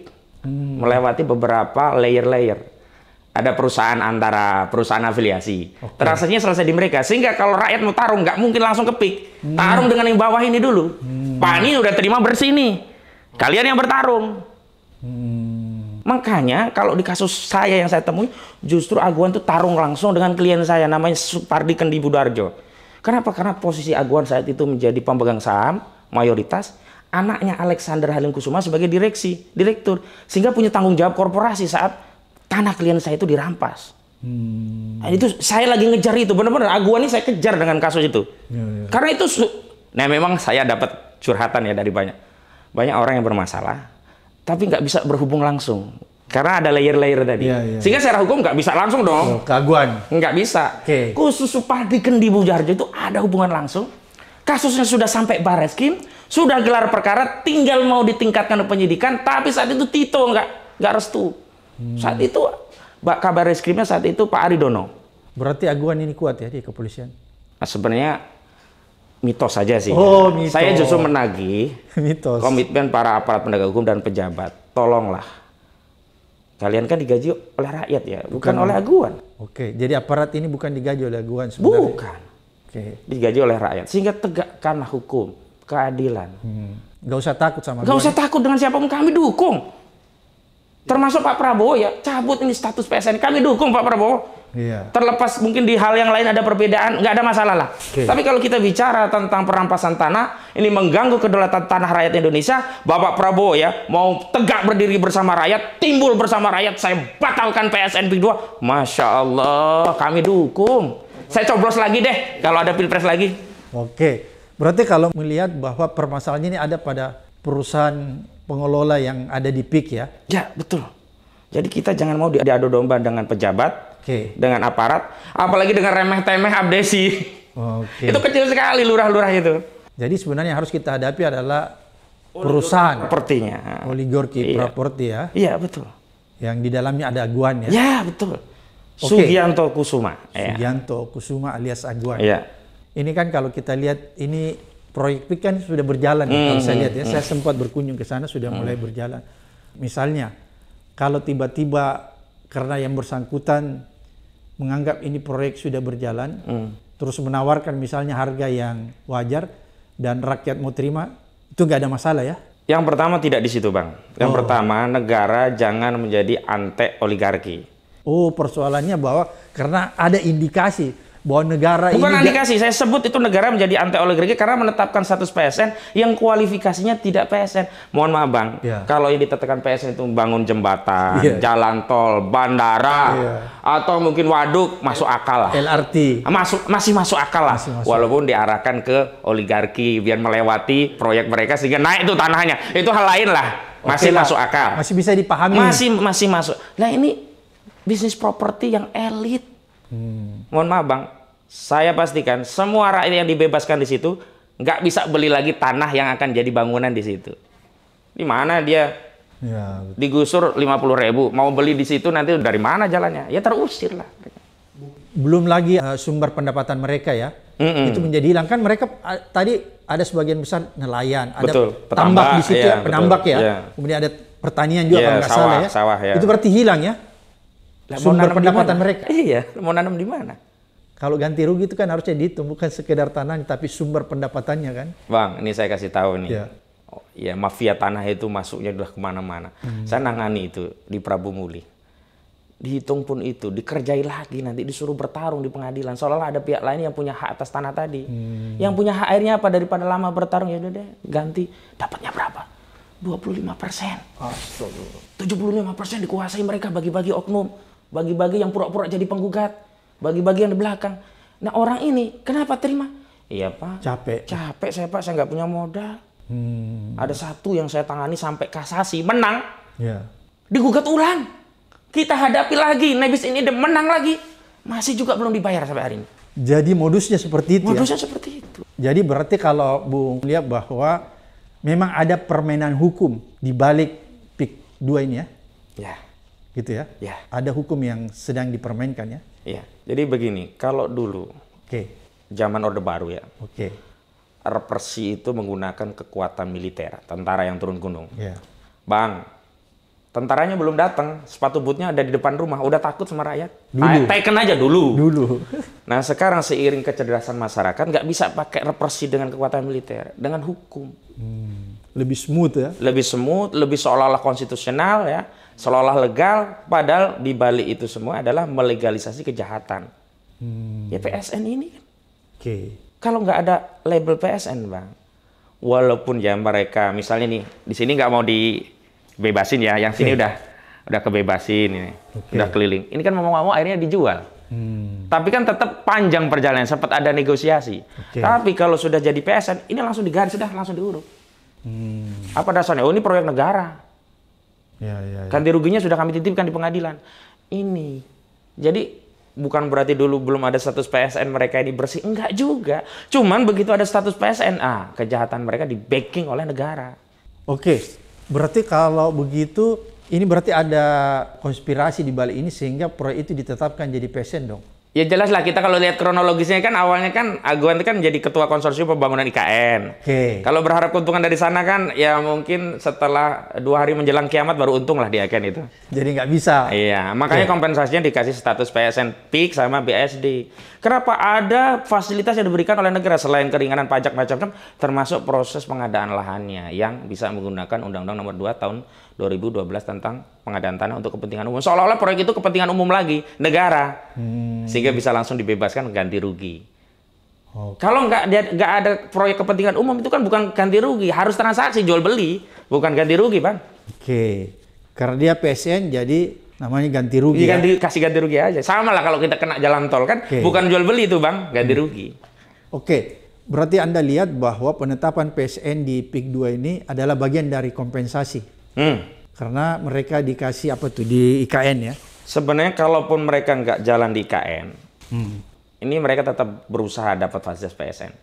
hmm. melewati beberapa layer-layer. Ada perusahaan antara perusahaan afiliasi, okay. transaksinya selesai di mereka. Sehingga kalau rakyat mau tarung nggak mungkin langsung ke peak, hmm. tarung dengan yang bawah ini dulu. Hmm. Pak ini udah terima bersih nih, kalian yang bertarung. Hmm. Makanya kalau di kasus saya yang saya temui, justru Aguan tuh tarung langsung dengan klien saya namanya Supardi Kendi Budarjo. Kenapa? Karena posisi Aguan saat itu menjadi pemegang saham mayoritas anaknya Alexander Halim Kusuma sebagai direksi, direktur, sehingga punya tanggung jawab korporasi saat tanah klien saya itu dirampas. Hmm. Nah, itu saya lagi ngejar itu, benar-benar aguan ini saya kejar dengan kasus itu. Ya, ya. Karena itu, nah memang saya dapat curhatan ya dari banyak banyak orang yang bermasalah, tapi nggak bisa berhubung langsung. Karena ada layer-layer tadi. Ya, ya. Sehingga ya. secara hukum nggak bisa langsung dong. Oh, keaguan. Nggak bisa. Okay. Khusus Supardi Kendi Bujarjo itu ada hubungan langsung. Kasusnya sudah sampai bareskin, sudah gelar perkara, tinggal mau ditingkatkan penyidikan, tapi saat itu Tito nggak nggak restu. Hmm. Saat itu kabar reskrimnya saat itu Pak Ari Dono. Berarti aguan ini kuat ya di kepolisian? Nah, sebenarnya mitos saja sih. Oh, mitos. Saya justru menagih <laughs> mitos. komitmen para aparat penegak hukum dan pejabat. Tolonglah. Kalian kan digaji oleh rakyat ya, bukan, bukan oleh aguan. Oke, jadi aparat ini bukan digaji oleh aguan sebenarnya. Bukan. Oke. Digaji oleh rakyat sehingga tegakkanlah hukum keadilan. Hmm. Gak usah takut sama. Gak usah takut dengan siapa pun kami dukung. Termasuk Pak Prabowo ya cabut ini status PSN kami dukung Pak Prabowo. Iya. Terlepas mungkin di hal yang lain ada perbedaan, nggak ada masalah lah. Okay. Tapi kalau kita bicara tentang perampasan tanah, ini mengganggu kedaulatan tanah rakyat Indonesia. Bapak Prabowo ya mau tegak berdiri bersama rakyat, timbul bersama rakyat. Saya batalkan PSN P2. Masya Allah, kami dukung. Saya coblos lagi deh kalau ada pilpres lagi. Oke. Berarti kalau melihat bahwa permasalahan ini ada pada perusahaan pengelola yang ada di PIK ya? Ya, betul. Jadi kita jangan mau diadu domba dengan pejabat, okay. dengan aparat, apalagi dengan remeh-temeh abdesi. Okay. itu kecil sekali lurah-lurah itu. Jadi sebenarnya yang harus kita hadapi adalah perusahaan. Propertinya. Oligarki iya. properti ya? Iya, betul. Yang di dalamnya ada aguan ya? Iya betul. Okay. Sugianto Kusuma. Ya. Sugianto Kusuma alias aguan. Iya ini kan kalau kita lihat ini proyek PIK kan sudah berjalan ya, hmm, kalau saya hmm, lihat ya hmm. saya sempat berkunjung ke sana sudah hmm. mulai berjalan misalnya kalau tiba-tiba karena yang bersangkutan menganggap ini proyek sudah berjalan hmm. terus menawarkan misalnya harga yang wajar dan rakyat mau terima itu nggak ada masalah ya yang pertama tidak di situ bang yang oh. pertama negara jangan menjadi antek oligarki oh persoalannya bahwa karena ada indikasi bahwa negara Bukan ini dikasih, saya sebut itu negara menjadi anti oligarki karena menetapkan status PSN yang kualifikasinya tidak PSN. Mohon maaf Bang, yeah. kalau yang ditetapkan PSN itu membangun jembatan, yeah. jalan tol, bandara, yeah. atau mungkin waduk, masuk akal lah. LRT. Masuk, masih masuk akal lah. Masih masih. Walaupun diarahkan ke oligarki biar melewati proyek mereka sehingga naik tuh tanahnya. Itu hal lain lah. Masih okay lah. masuk akal. Masih bisa dipahami. Masih masih masuk. Nah ini bisnis properti yang elit. Hmm mohon maaf bang, saya pastikan semua rakyat yang dibebaskan di situ nggak bisa beli lagi tanah yang akan jadi bangunan di situ. Di mana dia ya, betul. digusur 50 ribu, mau beli di situ nanti dari mana jalannya? Ya terusir lah. Belum lagi uh, sumber pendapatan mereka ya, mm -mm. itu menjadi hilang kan mereka uh, tadi ada sebagian besar nelayan, ada betul, petambak, tambak di situ ya, iya, penambak ya, iya. kemudian ada pertanian juga yeah, kalau nggak salah ya. Sawah, ya. Itu berarti hilang ya? Lah, sumber pendapatan mereka. Iya, mau nanam di mana? Kalau ganti rugi itu kan harusnya dihitung bukan sekedar tanah, tapi sumber pendapatannya kan. Bang, ini saya kasih tahu nih. Ya, oh, ya mafia tanah itu masuknya udah kemana-mana. Hmm. Saya nangani itu di Prabu Muli. Dihitung pun itu, dikerjai lagi nanti disuruh bertarung di pengadilan. Seolah-olah ada pihak lain yang punya hak atas tanah tadi. Hmm. Yang punya hak airnya apa daripada lama bertarung ya udah deh ganti dapatnya berapa? 25 persen. Astagfirullah. 75 persen dikuasai mereka bagi-bagi oknum bagi-bagi yang pura-pura jadi penggugat, bagi-bagi yang di belakang. Nah orang ini kenapa terima? Iya pak. Capek. Capek saya pak, saya nggak punya modal. Hmm. Ada satu yang saya tangani sampai kasasi menang. Yeah. Digugat ulang. Kita hadapi lagi, nebis ini menang lagi. Masih juga belum dibayar sampai hari ini. Jadi modusnya seperti itu. Ya? Modusnya ya? seperti itu. Jadi berarti kalau Bung lihat bahwa memang ada permainan hukum di balik pik dua ini ya? Ya gitu ya? Ya. Ada hukum yang sedang dipermainkan ya? Iya. Jadi begini, kalau dulu, oke, okay. zaman Orde Baru ya, oke, okay. represi itu menggunakan kekuatan militer, tentara yang turun gunung. Ya. Bang, tentaranya belum datang, sepatu bootnya ada di depan rumah, udah takut sama rakyat. Dulu. Taken aja dulu. Dulu. Nah sekarang seiring kecerdasan masyarakat, nggak bisa pakai represi dengan kekuatan militer, dengan hukum. Hmm. Lebih smooth ya? Lebih smooth, lebih seolah-olah konstitusional ya seolah legal padahal di balik itu semua adalah melegalisasi kejahatan hmm. ya PSN ini kan okay. kalau nggak ada label PSN bang walaupun ya mereka misalnya nih di sini nggak mau dibebasin ya yang okay. sini udah udah kebebasin ini okay. udah keliling ini kan mau ngomong akhirnya dijual Hmm. Tapi kan tetap panjang perjalanan, sempat ada negosiasi. Okay. Tapi kalau sudah jadi PSN, ini langsung diganti, sudah langsung diuruk. Hmm. Apa dasarnya? Oh ini proyek negara. Ya, ya, ya. Ganti ruginya sudah kami titipkan di pengadilan. Ini. Jadi bukan berarti dulu belum ada status PSN mereka ini bersih. Enggak juga. Cuman begitu ada status PSN, ah, kejahatan mereka di backing oleh negara. Oke, berarti kalau begitu ini berarti ada konspirasi di balik ini sehingga proyek itu ditetapkan jadi PSN dong? Ya jelas lah kita kalau lihat kronologisnya kan awalnya kan Aguan itu kan menjadi ketua konsorsium pembangunan IKN. Oke. Okay. Kalau berharap keuntungan dari sana kan ya mungkin setelah dua hari menjelang kiamat baru untung lah di IKN itu. Jadi nggak bisa. Iya makanya okay. kompensasinya dikasih status PSN PIK sama BSD. Kenapa ada fasilitas yang diberikan oleh negara selain keringanan pajak macam-macam termasuk proses pengadaan lahannya yang bisa menggunakan Undang-Undang Nomor 2 tahun 2012 tentang pengadaan tanah untuk kepentingan umum. Seolah-olah proyek itu kepentingan umum lagi negara, hmm. sehingga bisa langsung dibebaskan ganti rugi. Okay. Kalau nggak nggak ada proyek kepentingan umum itu kan bukan ganti rugi, harus transaksi jual beli, bukan ganti rugi, bang. Oke, okay. karena dia PSN jadi namanya ganti rugi. ya? Ganti, kasih ganti rugi aja. Sama lah kalau kita kena jalan tol kan, okay. bukan jual beli itu, bang, ganti hmm. rugi. Oke, okay. Berarti Anda lihat bahwa penetapan PSN di PIK 2 ini adalah bagian dari kompensasi Hmm. Karena mereka dikasih apa tuh di IKN ya. Sebenarnya kalaupun mereka nggak jalan di IKN, hmm. ini mereka tetap berusaha dapat fasilitas PSN.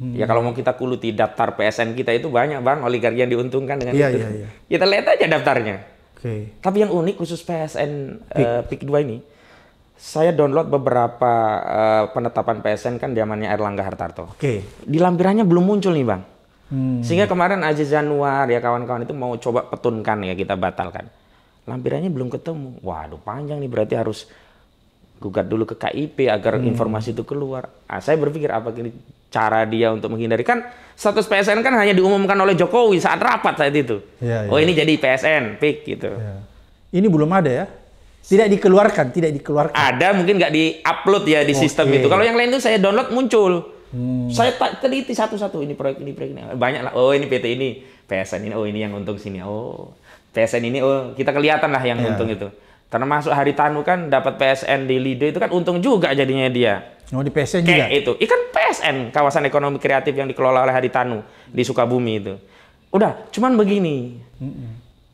Hmm. Ya kalau mau kita kuluti daftar PSN kita itu banyak bang oligarki yang diuntungkan dengan yeah, itu. Yeah, yeah. Kita lihat aja daftarnya. Okay. Tapi yang unik khusus PSN eh, PIK, uh, ini, saya download beberapa uh, penetapan PSN kan diamannya Erlangga Hartarto. Oke. Okay. Di lampirannya belum muncul nih bang. Hmm. Sehingga kemarin Aziz Januar ya kawan-kawan itu mau coba petunkan ya kita batalkan. Lampirannya belum ketemu. Waduh panjang nih berarti harus gugat dulu ke KIP agar hmm. informasi itu keluar. Nah, saya berpikir apa ini cara dia untuk menghindari kan status PSN kan hanya diumumkan oleh Jokowi saat rapat saat itu. Ya, ya. Oh ini jadi PSN, pik gitu. Ya. Ini belum ada ya? Tidak dikeluarkan, tidak dikeluarkan. Ada mungkin nggak upload ya di sistem itu. Kalau yang lain itu saya download muncul. Hmm. Saya teliti satu-satu ini proyek ini proyek ini banyak lah. Oh ini PT ini, PSN ini, oh ini yang untung sini. Oh PSN ini, oh kita kelihatan lah yang yeah. untung itu. Karena masuk hari Tanu kan dapat PSN di Lido itu kan untung juga jadinya dia. Oh di PSN Kayak juga. itu, ikan PSN kawasan ekonomi kreatif yang dikelola oleh Hari Tanu di Sukabumi itu. Udah, cuman begini. Mm -mm.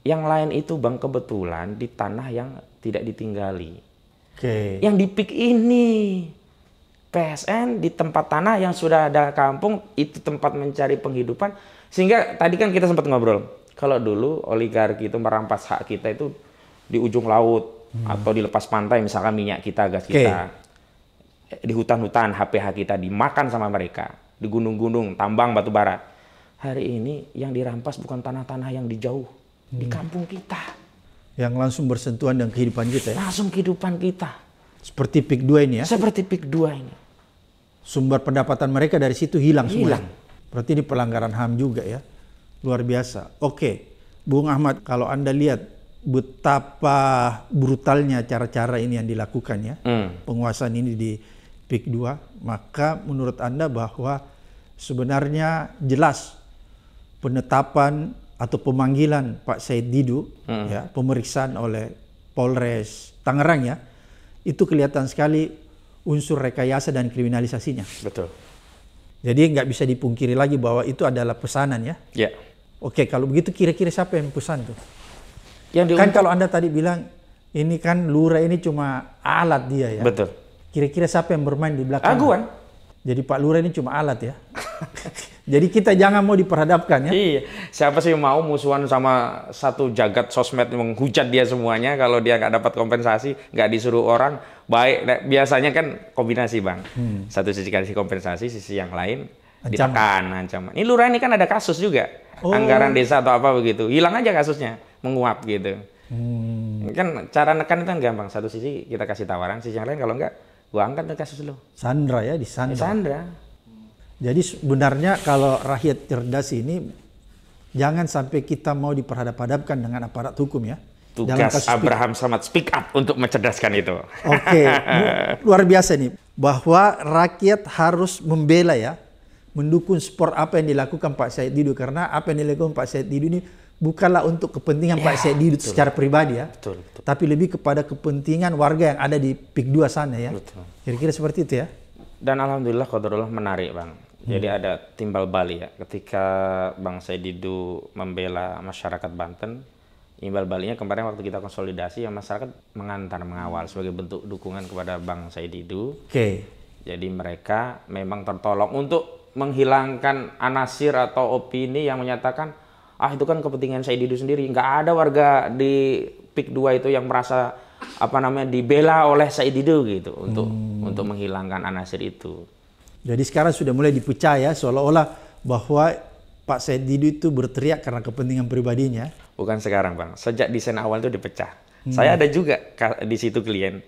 Yang lain itu bang kebetulan di tanah yang tidak ditinggali. Oke. Okay. Yang di PIK ini PSN di tempat tanah yang sudah ada kampung itu tempat mencari penghidupan sehingga tadi kan kita sempat ngobrol kalau dulu oligarki itu merampas hak kita itu di ujung laut hmm. atau lepas pantai misalkan minyak kita gas okay. kita di hutan-hutan HPH kita dimakan sama mereka di gunung-gunung tambang batu bara hari ini yang dirampas bukan tanah-tanah yang di jauh hmm. di kampung kita yang langsung bersentuhan dengan kehidupan kita ya? langsung kehidupan kita seperti pik dua ini ya seperti pik dua ini sumber pendapatan mereka dari situ hilang, hilang. semua. Berarti ini pelanggaran HAM juga ya. Luar biasa. Oke, Bung Ahmad, kalau Anda lihat betapa brutalnya cara-cara ini yang dilakukan ya, hmm. penguasaan ini di PIK 2, maka menurut Anda bahwa sebenarnya jelas penetapan atau pemanggilan Pak Said Didu hmm. ya, pemeriksaan oleh Polres Tangerang ya, itu kelihatan sekali unsur rekayasa dan kriminalisasinya. Betul. Jadi nggak bisa dipungkiri lagi bahwa itu adalah pesanan ya. Ya. Yeah. Oke, kalau begitu kira-kira siapa yang pesan tuh? Yang kan kalau Anda tadi bilang ini kan lura ini cuma alat dia ya. Betul. Kira-kira siapa yang bermain di belakang? Aguan. Jadi Pak Lura ini cuma alat ya. <laughs> Jadi kita jangan mau diperhadapkan ya. Iya. Siapa sih mau musuhan sama satu jagat sosmed menghujat dia semuanya kalau dia nggak dapat kompensasi, nggak disuruh orang. Baik, nah, biasanya kan kombinasi bang. Hmm. Satu sisi kasih kompensasi, sisi yang lain ancaman. ditekan ancaman. Ini lurah ini kan ada kasus juga. Oh. Anggaran desa atau apa begitu, hilang aja kasusnya, menguap gitu. Hmm. Kan cara nekan itu kan gampang. Satu sisi kita kasih tawaran, sisi yang lain kalau nggak gua angkat kasus lo. Sandra ya, di Sandra. Di Sandra jadi sebenarnya kalau rakyat cerdas ini jangan sampai kita mau diperhadap-hadapkan dengan aparat hukum ya. Tugas Abraham speak. Samad speak up untuk mencerdaskan itu. Oke, okay. <laughs> luar biasa nih bahwa rakyat harus membela ya, mendukung sport apa yang dilakukan Pak Said Didu karena apa yang dilakukan Pak Said Didu ini bukanlah untuk kepentingan ya, Pak Said Didu betul. secara pribadi ya, betul, betul. tapi lebih kepada kepentingan warga yang ada di PIK 2 sana ya. Kira-kira seperti itu ya. Dan alhamdulillah Qadarullah menarik Bang Hmm. Jadi ada timbal balik ya. Ketika Bang Saididu membela masyarakat Banten, timbal baliknya kemarin waktu kita konsolidasi yang masyarakat mengantar mengawal sebagai bentuk dukungan kepada Bang Saididu. Oke. Okay. Jadi mereka memang tertolong untuk menghilangkan anasir atau opini yang menyatakan ah itu kan kepentingan Saididu sendiri. Nggak ada warga di PIK 2 itu yang merasa apa namanya dibela oleh Saididu gitu untuk hmm. untuk menghilangkan anasir itu. Jadi sekarang sudah mulai dipecah ya seolah-olah bahwa Pak Said Didu itu berteriak karena kepentingan pribadinya. Bukan sekarang Bang, sejak desain awal itu dipecah. Hmm. Saya ada juga di situ klien.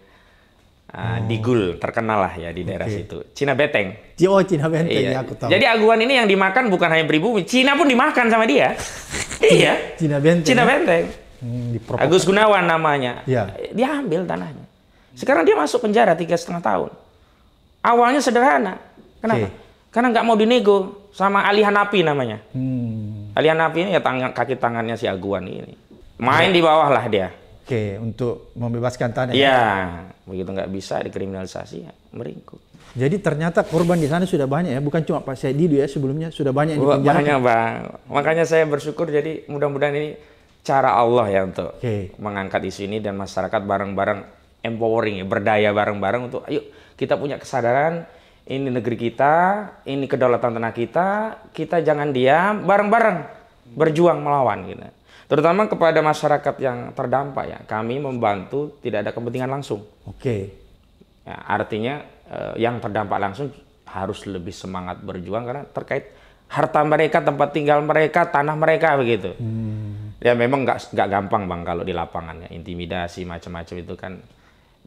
Uh, oh. Di Gul, terkenal lah ya di daerah situ. Cina Beteng. Oh, Cina Beteng, iya. Ya, aku tahu. Jadi aguan ini yang dimakan bukan hanya pribumi, Cina pun dimakan sama dia. <laughs> iya. Cina Beteng. Cina ya? Beteng. Hmm, Agus Gunawan namanya. Ya. Dia ambil tanahnya. Sekarang dia masuk penjara tiga setengah tahun. Awalnya sederhana, Kenapa? Okay. Karena nggak mau dinego sama Ali Hanapi namanya. Hmm. Ali Hanapi ini ya tangan kaki tangannya si Aguan ini. Main ya. di bawah lah dia. Oke, okay, untuk membebaskan tanah. Iya, begitu nggak bisa dikriminalisasi ya meringkuk. Jadi ternyata korban di sana sudah banyak ya, bukan cuma Pak Sedi ya sebelumnya sudah banyak yang dipenjara. Banyak bang, makanya saya bersyukur jadi mudah-mudahan ini cara Allah ya untuk okay. mengangkat isu ini dan masyarakat bareng-bareng empowering ya, berdaya bareng-bareng untuk ayo kita punya kesadaran ini negeri kita, ini kedaulatan tanah kita, kita jangan diam, bareng-bareng berjuang melawan gitu. Terutama kepada masyarakat yang terdampak ya, kami membantu tidak ada kepentingan langsung. Oke. Ya, artinya eh, yang terdampak langsung harus lebih semangat berjuang karena terkait harta mereka, tempat tinggal mereka, tanah mereka begitu. Hmm. Ya memang nggak nggak gampang bang kalau di lapangan ya, intimidasi macam-macam itu kan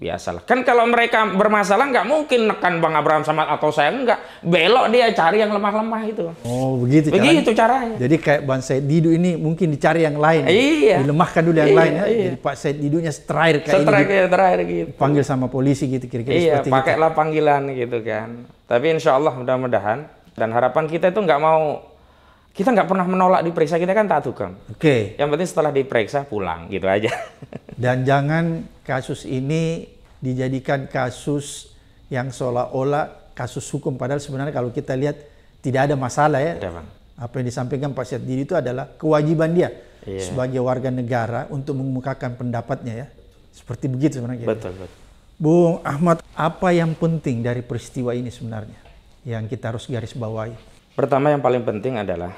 biasalah. Kan kalau mereka bermasalah nggak mungkin nekan Bang Abraham sama atau saya nggak belok dia cari yang lemah-lemah itu. Oh begitu. Begitu caranya. caranya. Jadi kayak Bang Said Didu ini mungkin dicari yang lain. Iya. Dilemahkan dulu yang iya, lain ya. Iya, iya. Jadi Pak Said Didunya terakhir kayak Setelah ini. terakhir gitu. Panggil sama polisi gitu kira-kira iya, seperti pakailah gitu. panggilan gitu kan. Tapi insya Allah mudah-mudahan dan harapan kita itu nggak mau kita nggak pernah menolak diperiksa kita kan tak tukang. Oke. Okay. Yang penting setelah diperiksa pulang gitu aja. <laughs> Dan jangan kasus ini dijadikan kasus yang seolah-olah kasus hukum. Padahal sebenarnya kalau kita lihat tidak ada masalah ya. bang. Apa yang disampaikan Pak Syed Didi itu adalah kewajiban dia iya. sebagai warga negara untuk mengemukakan pendapatnya ya. Seperti begitu sebenarnya. Betul, betul. Bung Ahmad, apa yang penting dari peristiwa ini sebenarnya yang kita harus garis bawahi? Pertama yang paling penting adalah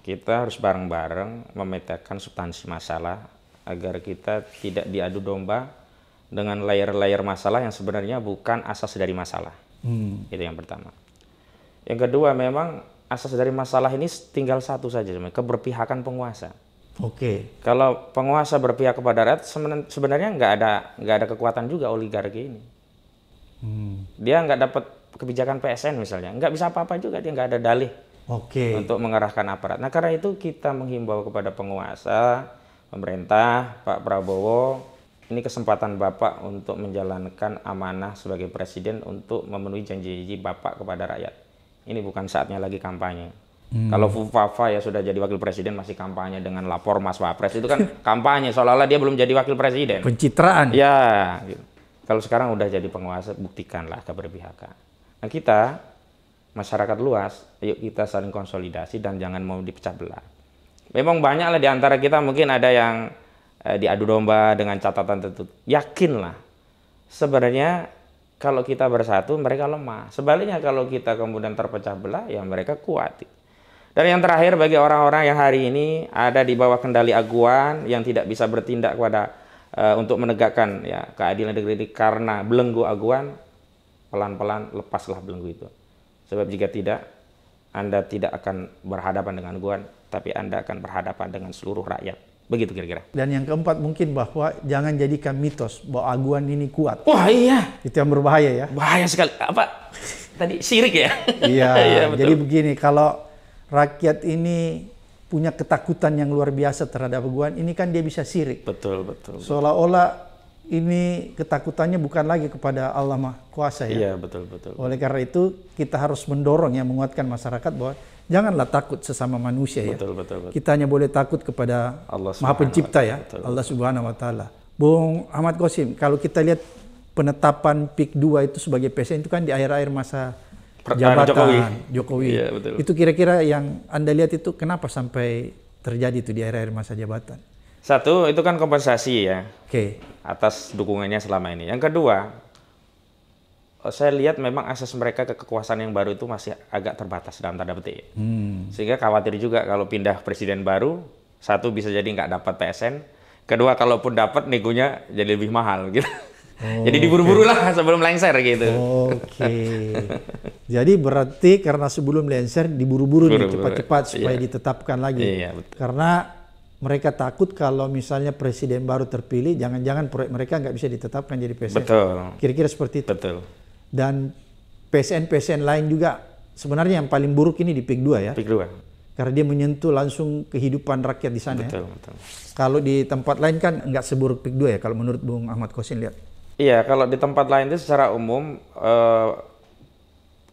kita harus bareng-bareng memetakan substansi masalah agar kita tidak diadu domba dengan layer-layer masalah yang sebenarnya bukan asas dari masalah. Hmm. Itu yang pertama. Yang kedua memang asas dari masalah ini tinggal satu saja, keberpihakan penguasa. Oke. Okay. Kalau penguasa berpihak kepada rakyat, sebenarnya nggak ada nggak ada kekuatan juga oligarki ini. Hmm. Dia nggak dapat kebijakan PSN misalnya, nggak bisa apa-apa juga dia nggak ada dalih. Oke. Okay. Untuk mengarahkan aparat. Nah karena itu kita menghimbau kepada penguasa pemerintah, Pak Prabowo, ini kesempatan Bapak untuk menjalankan amanah sebagai presiden untuk memenuhi janji-janji Bapak kepada rakyat. Ini bukan saatnya lagi kampanye. Hmm. Kalau Fufafa ya sudah jadi wakil presiden masih kampanye dengan lapor Mas Wapres itu kan <laughs> kampanye seolah-olah dia belum jadi wakil presiden. Pencitraan. Ya. Gitu. Kalau sekarang udah jadi penguasa buktikanlah keberpihakan. Nah kita masyarakat luas, yuk kita saling konsolidasi dan jangan mau dipecah belah Memang banyaklah di antara kita mungkin ada yang eh, diadu domba dengan catatan tertentu. Yakinlah. Sebenarnya kalau kita bersatu mereka lemah. Sebaliknya kalau kita kemudian terpecah belah ya mereka kuat. Dan yang terakhir bagi orang-orang yang hari ini ada di bawah kendali aguan yang tidak bisa bertindak kepada eh, untuk menegakkan ya keadilan negeri karena belenggu aguan pelan-pelan lepaslah belenggu itu. Sebab jika tidak, Anda tidak akan berhadapan dengan aguan tapi Anda akan berhadapan dengan seluruh rakyat. Begitu kira-kira. Dan yang keempat mungkin bahwa jangan jadikan mitos bahwa aguan ini kuat. Wah iya. Itu yang berbahaya ya. Bahaya sekali. Apa? Tadi sirik ya? iya. <laughs> iya Jadi begini, kalau rakyat ini punya ketakutan yang luar biasa terhadap aguan, ini kan dia bisa sirik. Betul, betul. betul. Seolah-olah ini ketakutannya bukan lagi kepada Allah Maha Kuasa ya. Iya, betul betul. Oleh karena itu kita harus mendorong ya menguatkan masyarakat bahwa Janganlah takut sesama manusia ya. Betul, betul, betul. Kita hanya boleh takut kepada Allah Maha Pencipta ya, betul, Allah Subhanahu wa taala. Bung Ahmad Qasim, kalau kita lihat penetapan PIK 2 itu sebagai PSN itu kan di akhir-akhir masa jabatan Jokowi. Jokowi. Iya, betul. Itu kira-kira yang Anda lihat itu kenapa sampai terjadi itu di akhir-akhir masa jabatan? Satu, itu kan kompensasi ya. Oke. Okay. Atas dukungannya selama ini. Yang kedua, Eh, saya lihat memang akses mereka ke kekuasaan yang baru itu masih agak terbatas dalam tanda petik. Hmm. Sehingga khawatir juga kalau pindah presiden baru, satu bisa jadi nggak dapat PSN, kedua kalaupun dapat negonya jadi lebih mahal gitu. Oh, <laughs> jadi diburu-buru okay. lah sebelum lengser gitu. Oke. Okay. jadi berarti karena sebelum lengser diburu-buru nih cepat-cepat iya. supaya ditetapkan lagi. Iya, betul. Karena mereka takut kalau misalnya presiden baru terpilih, jangan-jangan proyek mereka nggak bisa ditetapkan jadi PSN. Betul. Kira-kira seperti itu. Betul. Dan PSN-PSN lain juga sebenarnya yang paling buruk ini di PIK 2 ya. PIK 2. Karena dia menyentuh langsung kehidupan rakyat di sana ya. betul, ya. Betul. Kalau di tempat lain kan nggak seburuk PIK 2 ya kalau menurut Bung Ahmad Kosin lihat. Iya, kalau di tempat lain itu secara umum eh,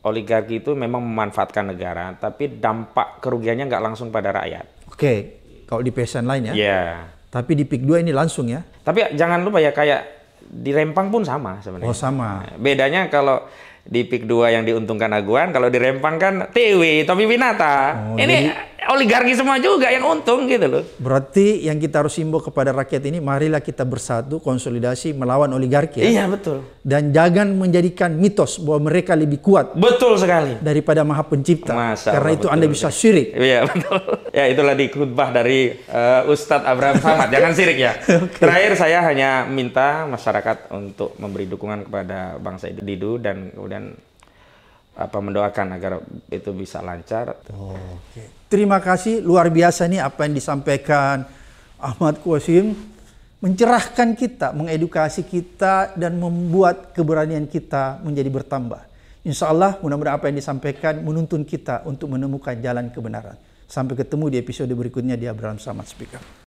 oligarki itu memang memanfaatkan negara, tapi dampak kerugiannya nggak langsung pada rakyat. Oke, kalau di PSN lain ya. Iya. Yeah. Tapi di PIK 2 ini langsung ya. Tapi jangan lupa ya kayak di Rempang pun sama sebenarnya. Oh sama. Nah, bedanya kalau di pick 2 yang diuntungkan Aguan, kalau di Rempang kan TW, Tommy Winata. Oh, ini oligarki semua juga yang untung gitu loh. Berarti yang kita harus simbol kepada rakyat ini, marilah kita bersatu, konsolidasi melawan oligarki. Ya. Iya betul. Dan jangan menjadikan mitos bahwa mereka lebih kuat. Betul sekali. Daripada maha pencipta. Masa Karena Allah, itu betul, anda bisa syirik. Iya betul. Ya itulah di khutbah dari uh, Ustadz Abraham <laughs> Samad. jangan syirik ya. <laughs> okay. Terakhir saya hanya minta masyarakat untuk memberi dukungan kepada bangsa Didu dan kemudian apa mendoakan agar itu bisa lancar. Oh, Oke. Okay terima kasih luar biasa nih apa yang disampaikan Ahmad Qasim mencerahkan kita, mengedukasi kita dan membuat keberanian kita menjadi bertambah. Insya Allah mudah-mudahan apa yang disampaikan menuntun kita untuk menemukan jalan kebenaran. Sampai ketemu di episode berikutnya di Abraham Samad Speaker.